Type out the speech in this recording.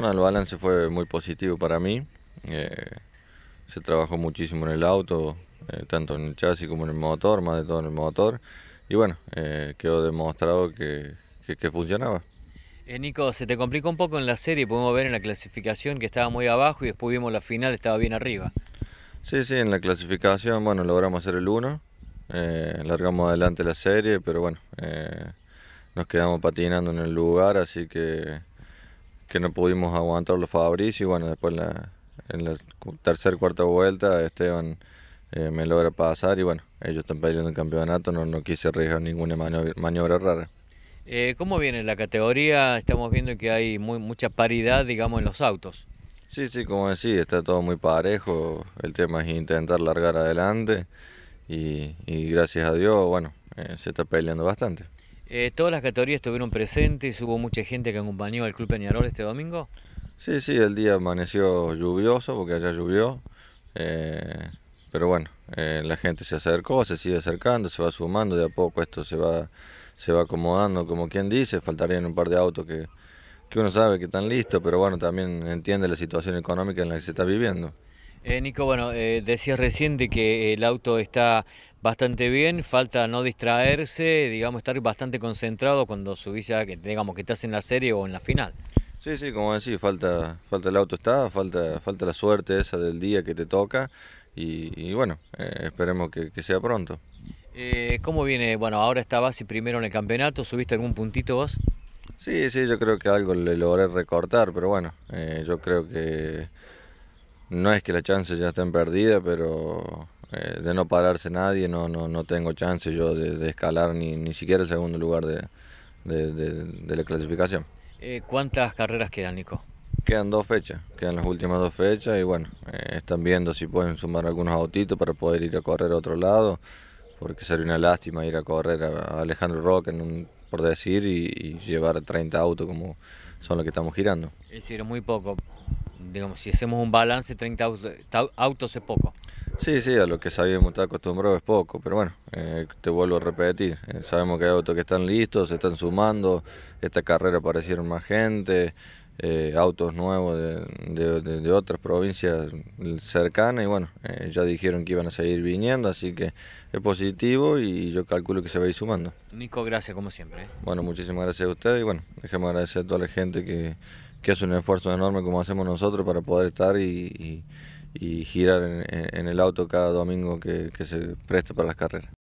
No, el balance fue muy positivo para mí. Eh, se trabajó muchísimo en el auto, eh, tanto en el chasis como en el motor, más de todo en el motor. Y bueno, eh, quedó demostrado que, funcionaba. Nico, se te complicó un poco en la serie, podemos ver en la clasificación que estaba muy abajo y después vimos la final, estaba bien arriba. Sí, sí, en la clasificación, bueno, logramos hacer el 1, largamos adelante la serie, pero bueno, nos quedamos patinando en el lugar, así que que no pudimos aguantar los favoritos y bueno, después en la, en tercera, cuarta vuelta Esteban eh, me logra pasar y bueno, ellos están peleando el campeonato, no, no quise arriesgar ninguna maniobra, rara. Eh, ¿Cómo viene la categoría? Estamos viendo que hay muy, mucha paridad, digamos, en los autos. Sí, sí, como decía, está todo muy parejo, el tema es intentar largar adelante y, gracias a Dios, bueno, eh, se está peleando bastante. Eh, ¿Todas las categorías estuvieron presentes? ¿Hubo mucha gente que acompañó al Club Peñarol este domingo? Sí, sí, el día amaneció lluvioso porque allá llovió. Eh, pero bueno, eh, la gente se acercó, se sigue acercando, se va sumando de a poco, esto se va, se va acomodando, como quien dice, faltarían un par de autos que uno sabe que están listos, pero bueno, también entiende la situación económica en la que se está viviendo. Eh, Nico, bueno, eh, decías recién que el auto está bastante bien, falta no distraerse, digamos, estar bastante concentrado cuando subís ya, que, digamos, que estás en la serie o en la final. Sí, sí, como decís, falta, falta el auto está, falta, falta la suerte esa del día que te toca y, bueno, eh, esperemos que, sea pronto. Eh, ¿Cómo viene? Bueno, ahora está primero en el campeonato, ¿subiste algún puntito vos? Sí, sí, yo creo que algo le logré recortar, pero bueno, yo creo que no es que las chances ya estén perdidas, pero eh, de no pararse nadie no, no, tengo chance yo de, escalar ni, ni siquiera el segundo lugar de, la clasificación. Eh, ¿Cuántas carreras quedan, Nico? Quedan dos fechas, quedan las últimas dos fechas y bueno, eh, están viendo si pueden sumar algunos autitos para poder ir a correr a otro lado, porque sería una lástima ir a correr a Alejandro Rock en por decir y, llevar 30 autos como son los que estamos girando. Es decir, muy poco digamos, si hacemos un balance, 30 autos, es poco. Sí, sí, a lo que sabíamos está acostumbrado es poco, pero bueno, eh, te vuelvo a repetir, eh, sabemos que hay autos que están listos, se están sumando, esta carrera aparecieron más gente, eh, autos nuevos de, otras provincias cercanas y bueno, ya dijeron que iban a seguir viniendo, así que es positivo y yo calculo que se va a ir sumando. Nico, gracias como siempre. Bueno, muchísimas gracias a ustedes y bueno, déjame agradecer a toda la gente que que es un esfuerzo enorme como hacemos nosotros para poder estar y, girar en, el auto cada domingo que, que se presta para las carreras.